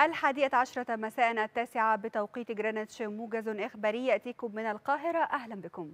الحادية عشرة مساء التاسعة بتوقيت جرينتش موجز إخباري يأتيكم من القاهرة أهلا بكم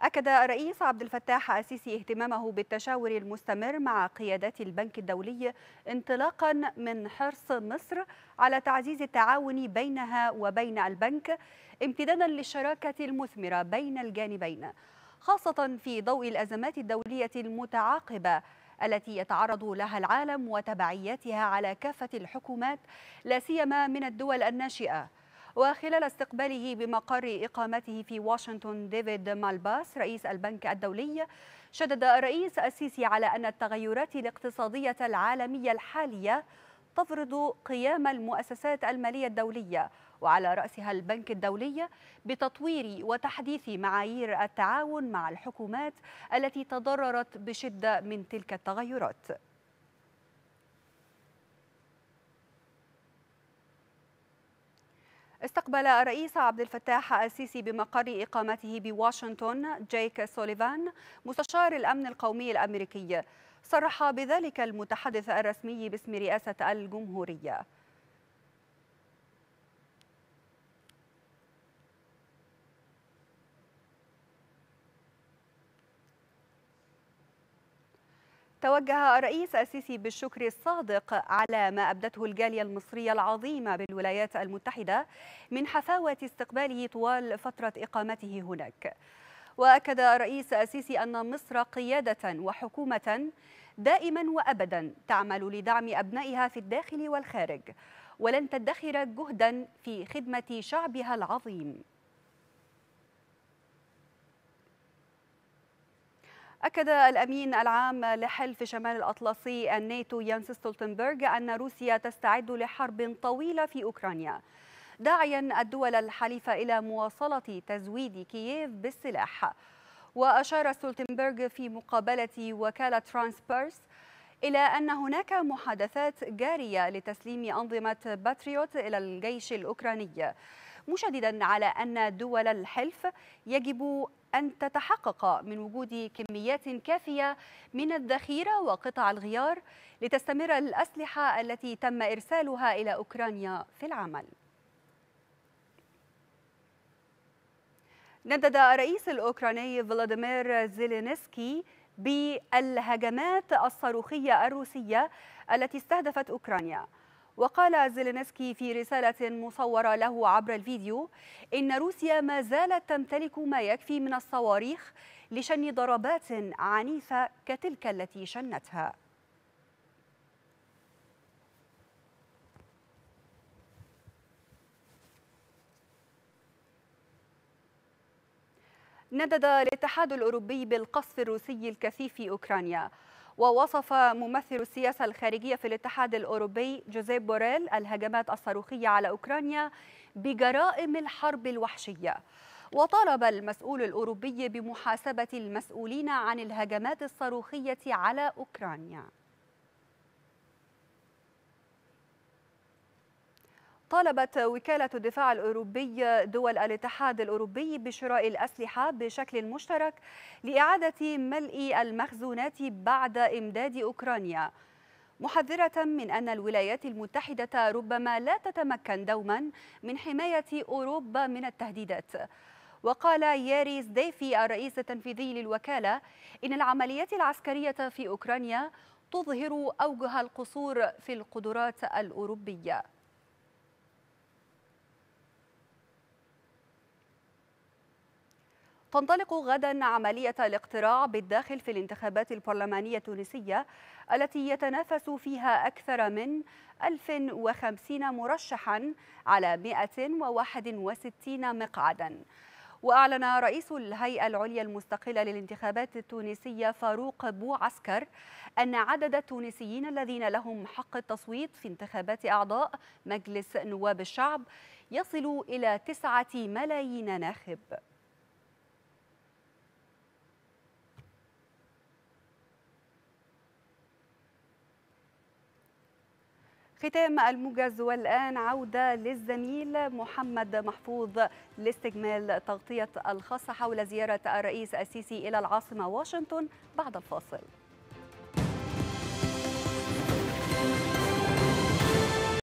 أكد الرئيس عبد الفتاح السيسي اهتمامه بالتشاور المستمر مع قيادات البنك الدولي انطلاقا من حرص مصر على تعزيز التعاون بينها وبين البنك امتدادا للشراكة المثمرة بين الجانبين خاصة في ضوء الأزمات الدولية المتعاقبة التي يتعرض لها العالم وتبعياتها على كافة الحكومات لا سيما من الدول الناشئة وخلال استقباله بمقر إقامته في واشنطن ديفيد مالباس رئيس البنك الدولي شدد الرئيس السيسي على أن التغيرات الاقتصادية العالمية الحالية تفرض قيام المؤسسات المالية الدولية وعلى رأسها البنك الدولي بتطوير وتحديث معايير التعاون مع الحكومات التي تضررت بشدة من تلك التغيرات استقبل الرئيس عبد الفتاح السيسي بمقر إقامته بواشنطن جيك سوليفان مستشار الأمن القومي الأمريكي صرح بذلك المتحدث الرسمي باسم رئاسة الجمهورية توجه الرئيس السيسي بالشكر الصادق على ما أبدته الجالية المصرية العظيمة بالولايات المتحدة من حفاوة استقباله طوال فترة إقامته هناك وأكد الرئيس السيسي أن مصر قيادة وحكومة دائما وأبدا تعمل لدعم أبنائها في الداخل والخارج ولن تدخر جهدا في خدمة شعبها العظيم أكد الأمين العام لحلف شمال الأطلسي الناتو يانس ستولتنبرغ أن روسيا تستعد لحرب طويلة في أوكرانيا داعيا الدول الحليفة إلى مواصلة تزويد كييف بالسلاح وأشار سولتنبرغ في مقابلة وكالة ترانسبيرس إلى أن هناك محادثات جارية لتسليم أنظمة باتريوت إلى الجيش الأوكراني مشددا على أن دول الحلف يجب أن تتحقق من وجود كميات كافية من الذخيرة وقطع الغيار لتستمر الأسلحة التي تم إرسالها إلى أوكرانيا في العمل ندد الرئيس الأوكراني فلاديمير زيلينسكي بالهجمات الصاروخية الروسية التي استهدفت أوكرانيا وقال زيلينسكي في رسالة مصورة له عبر الفيديو إن روسيا ما زالت تمتلك ما يكفي من الصواريخ لشن ضربات عنيفة كتلك التي شنتها ندد الاتحاد الأوروبي بالقصف الروسي الكثيف في أوكرانيا ووصف ممثل السياسة الخارجية في الاتحاد الأوروبي جوزيف بوريل الهجمات الصاروخية على أوكرانيا بجرائم الحرب الوحشية وطالب المسؤول الأوروبي بمحاسبة المسؤولين عن الهجمات الصاروخية على أوكرانيا طالبت وكالة الدفاع الأوروبي دول الاتحاد الأوروبي بشراء الأسلحة بشكل مشترك لإعادة ملء المخزونات بعد إمداد أوكرانيا محذرة من أن الولايات المتحدة ربما لا تتمكن دوما من حماية أوروبا من التهديدات وقال ياريس ديفي الرئيس التنفيذي للوكالة إن العمليات العسكرية في أوكرانيا تظهر أوجه القصور في القدرات الأوروبية تنطلق غدا عملية الاقتراع بالداخل في الانتخابات البرلمانية التونسية التي يتنافس فيها أكثر من 1050 مرشحا على 161 مقعدا وأعلن رئيس الهيئة العليا المستقلة للانتخابات التونسية فاروق بوعسكر أن عدد التونسيين الذين لهم حق التصويت في انتخابات أعضاء مجلس نواب الشعب يصل إلى تسعة ملايين ناخب ختام الموجز والآن عودة للزميل محمد محفوظ لاستكمال تغطية الخاصة حول زيارة الرئيس السيسي إلى العاصمة واشنطن بعد الفاصل